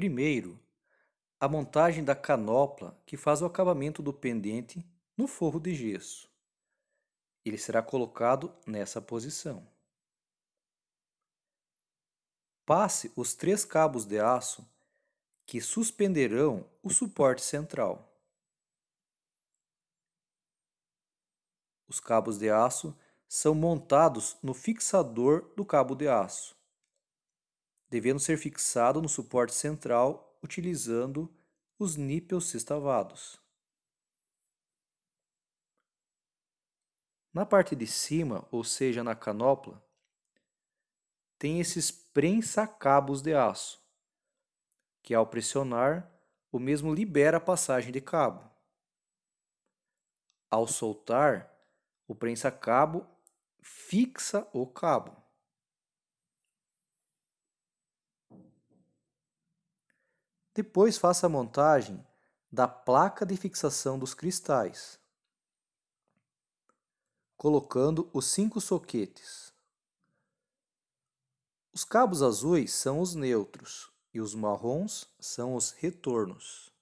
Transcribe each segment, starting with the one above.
Primeiro, a montagem da canopla que faz o acabamento do pendente no forro de gesso. Ele será colocado nessa posição. Passe os três cabos de aço que suspenderão o suporte central. Os cabos de aço são montados no fixador do cabo de aço devendo ser fixado no suporte central utilizando os níveis sextavados. Na parte de cima, ou seja, na canopla, tem esses prensa-cabos de aço, que ao pressionar, o mesmo libera a passagem de cabo. Ao soltar, o prensa-cabo fixa o cabo. Depois faça a montagem da placa de fixação dos cristais, colocando os cinco soquetes. Os cabos azuis são os neutros e os marrons são os retornos.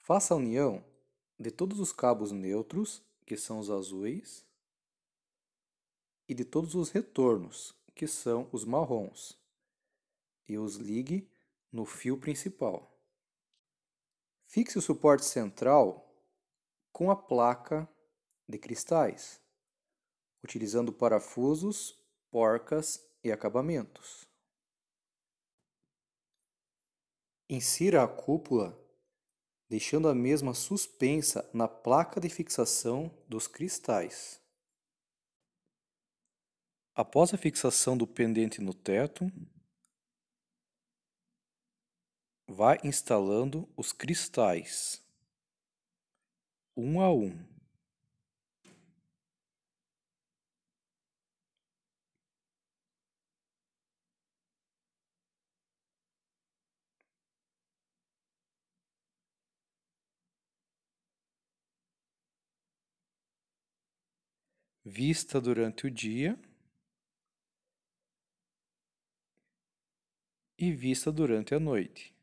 Faça a união de todos os cabos neutros, que são os azuis, e de todos os retornos, que são os marrons, e os ligue no fio principal. Fixe o suporte central com a placa de cristais, utilizando parafusos, porcas e acabamentos. Insira a cúpula, deixando a mesma suspensa na placa de fixação dos cristais. Após a fixação do pendente no teto, vá instalando os cristais um a um. Vista durante o dia. e vista durante a noite.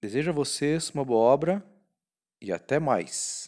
Desejo a vocês uma boa obra e até mais.